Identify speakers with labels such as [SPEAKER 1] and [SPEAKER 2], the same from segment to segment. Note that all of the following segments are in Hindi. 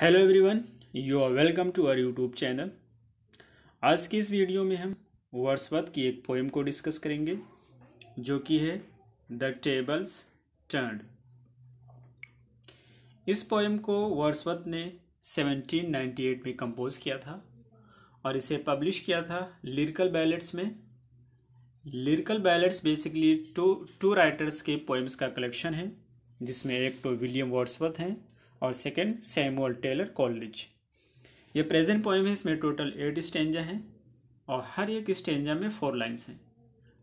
[SPEAKER 1] hello everyone you are welcome to our YouTube channel आज की इस वीडियो में हम वर्षवत की एक पोएम को डिस्कस करेंगे जो कि है द टेबल्स टर्न इस पोएम को वर्षवत ने 1798 में कंपोज किया था और इसे पब्लिश किया था लिरिकल बैलेट्स में lyrical ballads basically two two writers के पोएम्स का कलेक्शन है जिसमें एक तो विलियम वर्सवत हैं और सेकेंड सैमुअल टेलर कॉलेज ये प्रेजेंट पोएम है इसमें टोटल एट स्टेंजा हैं और हर एक स्टेंजा में फोर लाइन्स हैं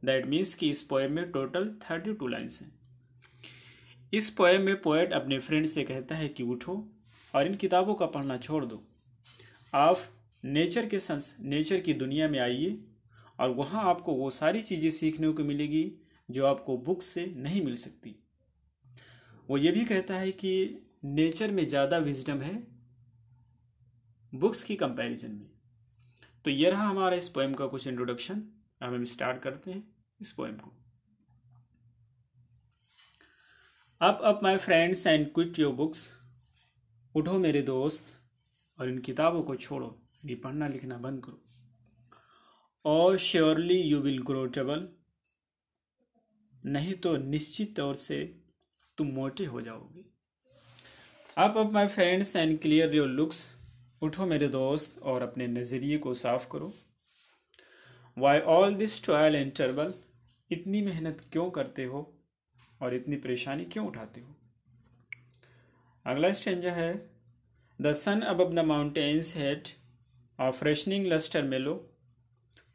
[SPEAKER 1] दैट मीन्स कि इस पोएम में टोटल थर्टी टू लाइन्स हैं इस पोएम में पोएट अपने फ्रेंड से कहता है कि उठो और इन किताबों का पढ़ना छोड़ दो आप नेचर के संस नेचर की दुनिया में आइए और वहाँ आपको वो सारी चीज़ें सीखने को मिलेगी जो आपको बुक से नहीं मिल सकती वो ये भी कहता है कि नेचर में ज़्यादा विजडम है बुक्स की कंपैरिजन में तो यह रहा हमारा इस पोएम का कुछ इंट्रोडक्शन अब हम स्टार्ट करते हैं इस पोएम को up up my friends and quit your books उठो मेरे दोस्त और इन किताबों को छोड़ो ये पढ़ना लिखना बंद करो और surely you will grow trouble नहीं तो निश्चित तौर से तुम मोटे हो जाओगे up up my friends and clear your looks उठो मेरे दोस्त और अपने नज़रिए को साफ करो why all this trial and trouble इतनी मेहनत क्यों करते हो और इतनी परेशानी क्यों उठाते हो अगला स्टेंजा है the sun above the mountains head और freshening lustre mellow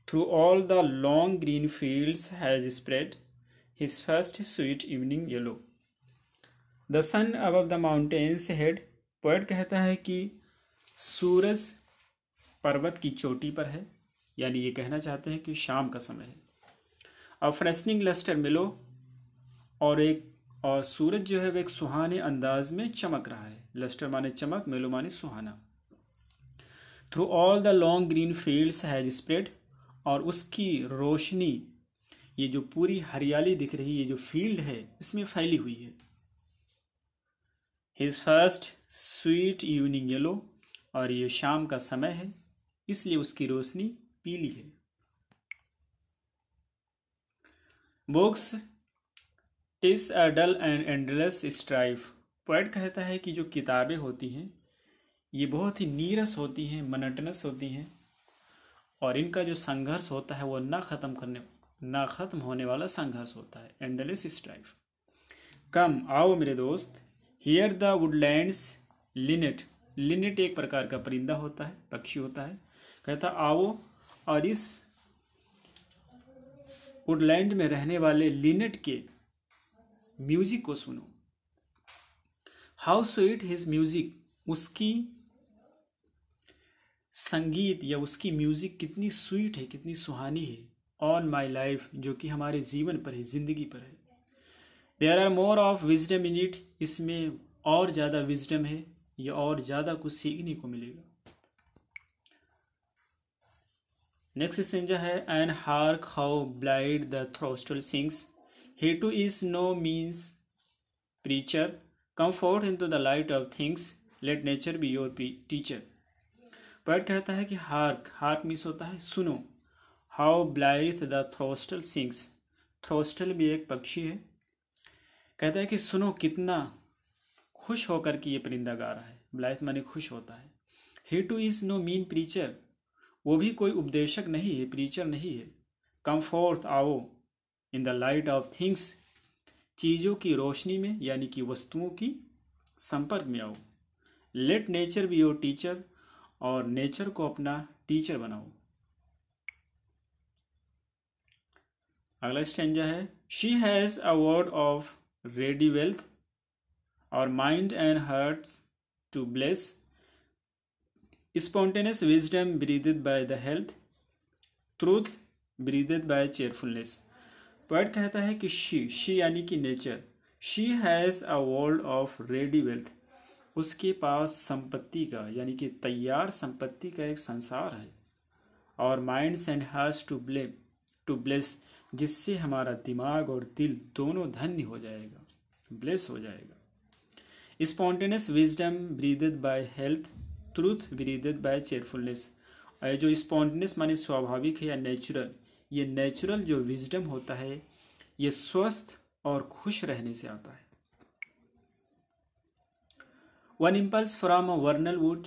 [SPEAKER 1] through all the long green fields has spread his first sweet evening yellow the sun above the mountains head poet कहता है कि सूरज पर्वत की चोटी पर है यानी ये कहना चाहते हैं कि शाम का समय है अब फ्रेशनिंग लस्टर मिलो और एक और सूरज जो है वह एक सुहाने अंदाज में चमक रहा है लस्टर माने चमक मेलो माने सुहाना through all the long green fields has spread और उसकी रोशनी ये जो पूरी हरियाली दिख रही है जो फील्ड है इसमें फैली हुई है his first sweet evening yellow और ये शाम का समय है इसलिए उसकी रोशनी पीली है books tis a dull and endless strife poet कहता है कि जो किताबें होती हैं ये बहुत ही नीरस होती हैं मनटनस होती हैं और इनका जो संघर्ष होता है वो ना ख़त्म करने ना ख़त्म होने वाला संघर्ष होता है एंडलेस स्ट्राइफ कम आओ मेरे दोस्त hear the woodlands linnet linnet एक प्रकार का परिंदा होता है पक्षी होता है कहता आओ और इस वुडलैंड में रहने वाले लिनेट के म्यूजिक को सुनो हाउ स्वीट हिज म्यूजिक उसकी संगीत या उसकी म्यूजिक कितनी स्वीट है कितनी सुहानी है ऑन माई लाइफ जो कि हमारे जीवन पर है जिंदगी पर है there are more of wisdom in it इसमें और ज़्यादा विजडम है ये और ज़्यादा कुछ सीखने को मिलेगा नेक्स्ट सेंजा है and hark how blithe the throstle sings he too is no means preacher come forth into the light of things let nature be your teacher poet कहता है कि हार्क हार्क मिस होता है सुनो how blithe the throstle sings throstle भी एक पक्षी है कहता है कि सुनो कितना खुश होकर कि ये परिंदा गा रहा है ब्लाइथ माने खुश होता है he too is no mean preacher वो भी कोई उपदेशक नहीं है प्रीचर नहीं है कम फोर्थ आओ in the light of things चीज़ों की रोशनी में यानी कि वस्तुओं की संपर्क में आओ let nature be your teacher और नेचर को अपना टीचर बनाओ अगला स्टेंजा है she has a world of ready wealth और mind and hearts to bless spontaneous wisdom breathed by the health truth breathed by cheerfulness poet कहता है कि शी शी यानी कि nature she has a world of ready wealth उसके पास संपत्ति का यानी कि तैयार संपत्ति का एक संसार है और minds and hearts to blame to bless जिससे हमारा दिमाग और दिल दोनों धन्य हो जाएगा ब्लेस हो जाएगा spontaneous wisdom breathed by health truth breathed by cheerfulness जो स्पॉन्टेनियस माने स्वाभाविक है या नेचुरल ये नेचुरल जो विजडम होता है ये स्वस्थ और खुश रहने से आता है one impulse from a vernal wood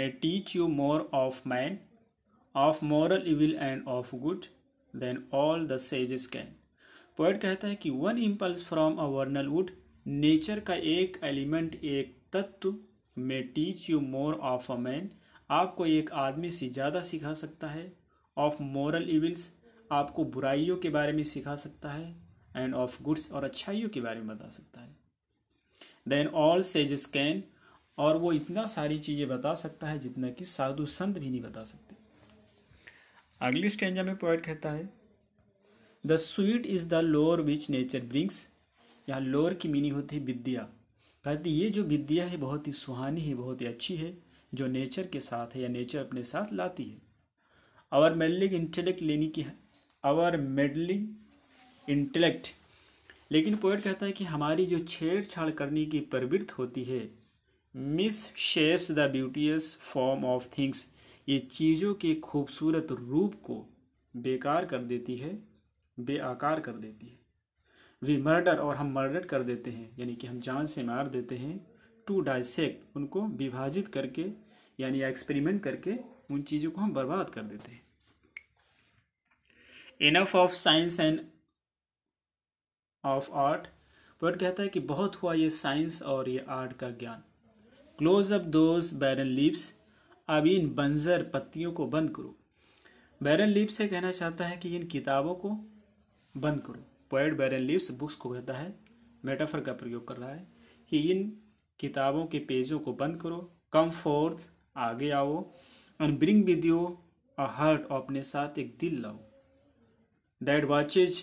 [SPEAKER 1] may teach you more of man of moral evil and of good than all the sages can poet कहता है कि one impulse from a vernal wood nature का एक एलिमेंट एक तत्व may teach you more of a man आपको एक आदमी से ज़्यादा सिखा सकता है ऑफ मॉरल इवेंट्स आपको बुराइयों के बारे में सिखा सकता है एंड ऑफ गुड्स और अच्छाइयों के बारे में बता सकता है देन ऑल सेजेस कैन और वो इतना सारी चीज़ें बता सकता है जितना कि साधु संत भी नहीं बता सकते अगली स्टेंजा में पोइट कहता है the sweet is the lore which nature brings यहाँ लोअर की मीनिंग होती है विद्या कहती ये जो विद्या है बहुत ही सुहानी है बहुत ही अच्छी है जो नेचर के साथ है या नेचर अपने साथ लाती है आवर मेडलिंग इंटेलेक्ट लेने की आवर मेडलिंग इंटेलेक्ट लेकिन पोइट कहता है कि हमारी जो छेड़छाड़ करने की प्रवृत्त होती है misshapes the beauteous form of things ये चीज़ों के खूबसूरत रूप को बेकार कर देती है बेआकार कर देती है वी मर्डर और हम मर्डर कर देते हैं यानी कि हम जान से मार देते हैं टू डाइसेक्ट उनको विभाजित करके यानी एक्सपेरिमेंट करके उन चीज़ों को हम बर्बाद कर देते हैं enough of science and of art word कहता है कि बहुत हुआ ये साइंस और ये आर्ट का ज्ञान close up those barren lips अब इन बंजर पत्तियों को बंद करो बैरन लिप्स से कहना चाहता है कि इन किताबों को बंद करो पोएट बैरन लिप्स बुक्स को कहता है मेटाफर का प्रयोग कर रहा है कि इन किताबों के पेजों को बंद करो कम फोर्थ आगे आओ and bring with you a heart अपने साथ एक दिल लाओ दैट वॉचेज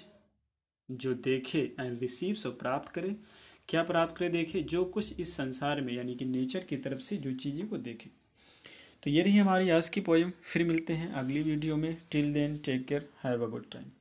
[SPEAKER 1] जो देखे एंड रिसीव्स और प्राप्त करे क्या प्राप्त करे देखे जो कुछ इस संसार में यानी कि नेचर की तरफ से जो चीज़ें वो देखे तो ये रही हमारी आज की पोएम फिर मिलते हैं अगली वीडियो में till then take care have a good time